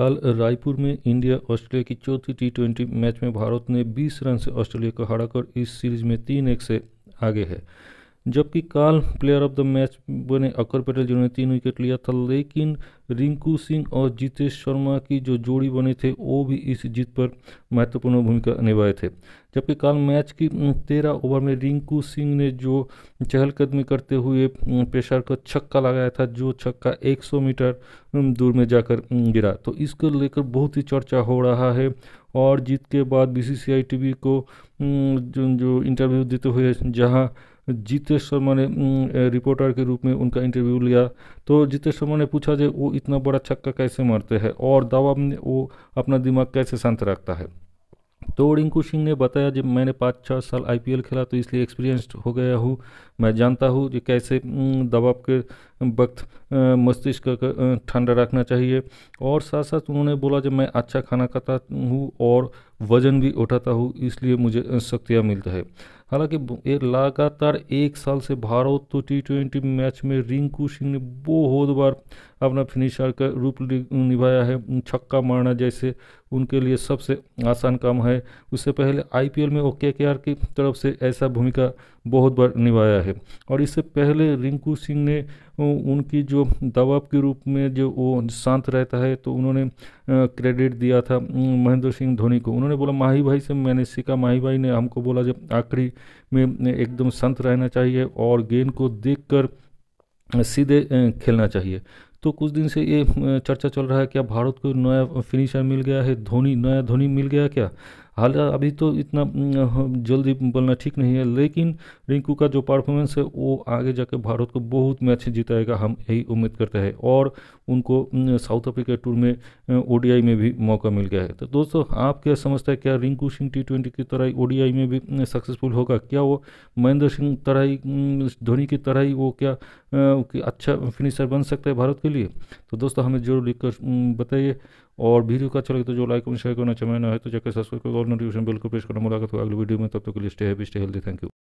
कल रायपुर में India Australia की चौथी टी ट्वेंटी मैच में भारत ने 20 रन से ऑस्ट्रेलिया को हराकर इस सीरीज में तीन एक से आगे है जबकि काल प्लेयर ऑफ द मैच बने अकर पटेल जिन्होंने तीन विकेट लिया था लेकिन रिंकू सिंह और जितेश शर्मा की जो जोड़ी बने थे वो भी इस जीत पर महत्वपूर्ण भूमिका निभाए थे जबकि काल मैच की तेरह ओवर में रिंकू सिंह ने जो चहलकदमी करते हुए पेशार का छक्का लगाया था जो छक्का 100 मीटर दूर में जाकर गिरा तो इसको लेकर बहुत ही चर्चा हो रहा है और जीत के बाद B C C I T V को जो, जो इंटरव्यू देते हुए जहाँ जितेश शर्मा ने रिपोर्टर के रूप में उनका इंटरव्यू लिया तो जितेश शर्मा ने पूछा जो वो इतना बड़ा छक्का कैसे मारते हैं और दावा में वो अपना दिमाग कैसे शांत रखता है तो रिंकू सिंह ने बताया जब मैंने पाँच छः साल आई खेला तो इसलिए एक्सपीरियंस्ड हो गया हूँ मैं जानता हूँ कि कैसे दबाव के वक्त मस्तिष्क ठंडा रखना चाहिए और साथ साथ उन्होंने बोला जब मैं अच्छा खाना खाता हूँ और वजन भी उठाता हूँ इसलिए मुझे शक्तियाँ मिलता है हालांकि ये लगातार एक साल से भारत तो टी ट्वेंटी मैच में रिंकू सिंह ने बहुत बार अपना फिनिशर का रूप निभाया है छक्का मारना जैसे उनके लिए सबसे आसान काम है उससे पहले आईपीएल में ओके के की तरफ से ऐसा भूमिका बहुत बार निभाया है और इससे पहले रिंकू सिंह ने उनकी जो दबाव के रूप में जो वो शांत रहता है तो उन्होंने क्रेडिट दिया था महेंद्र सिंह धोनी को उन्होंने बोला माही भाई से मैंने सीखा माही भाई ने हमको बोला जब आखिरी में एकदम शांत रहना चाहिए और गेंद को देख कर सीधे खेलना चाहिए तो कुछ दिन से ये चर्चा चल रहा है क्या भारत को नया फिनिशर मिल गया है धोनी नया धोनी मिल गया क्या हाल अभी तो इतना जल्दी बोलना ठीक नहीं है लेकिन रिंकू का जो परफॉर्मेंस है वो आगे जाकर भारत को बहुत मैच जिताएगा हम यही उम्मीद करते हैं और उनको साउथ अफ्रीका टूर में ओडीआई में भी मौका मिल गया है तो दोस्तों आप क्या समझते हैं क्या रिंकू सिंह टी ट्वेंटी की तरह ही ओडीआई में भी सक्सेसफुल होगा क्या वो महेंद्र सिंह तरह ही धोनी की तरह ही वो क्या अच्छा फिनिशर बन सकता है भारत के लिए तो दोस्तों हमें जरूर लिख बताइए और वीडियो का अच्छा लगे तो जो लाइक और शेयर करना चाहिए ना है तो जाकर सब्सक्राइब अपना बिल को प्रेस करना मुलाकात हो तो अगले वीडियो में तब तक तो के लिए stay happy stay healthy thank you